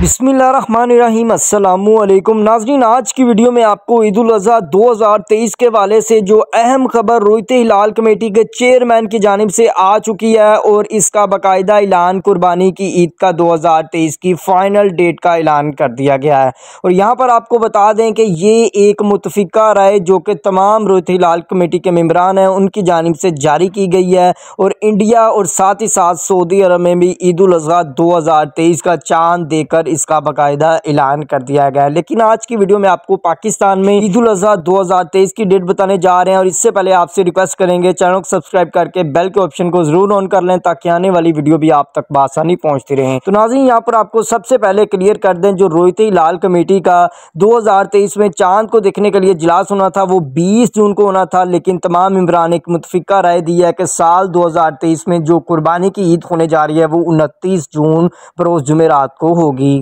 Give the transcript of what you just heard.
बिसमीम अल्लाम नाजरीन आज की वीडियो में आपको ईद अजी तेईस के वाले से जो अहम खबर रोहित हिलाल कमेटी के चेयरमैन की जानब से आ चुकी है और इसका बाकायदा ऐलान कुर्बानी की ईद का दो हज़ार तेईस की फ़ाइनल डेट का ऐलान कर दिया गया है और यहाँ पर आपको बता दें कि ये एक मुतफ़ा राय जो कि तमाम रोहित हिलाल कमेटी के मम्बरान हैं उनकी जानब से जारी की गई है और इंडिया और साथ ही साथ सऊदी अरब में भी ईद अजी दो का चांद देकर पर इसका बाकायदा ऐलान कर दिया गया लेकिन आज की वीडियो में आपको पाकिस्तान में ईद उल अजहा दो की डेट बताने जा रहे हैं और इससे पहले आपसे रिक्वेस्ट करेंगे चैनल को सब्सक्राइब करके बेल के ऑप्शन को जरूर ऑन कर लें ताकि आने वाली वीडियो भी आप तक बासानी पहुंचती रहे तो नाजी यहाँ पर आपको सबसे पहले क्लियर कर दें जो रोहित लाल कमेटी का दो में चांद को देखने के लिए इजलास होना था वो बीस जून को होना था लेकिन तमाम इमरान एक मुतफिका राय दी है कि साल दो में जो कुर्बानी की ईद होने जा रही है वो उनतीस जून बरोज़ जुमेरात को होगी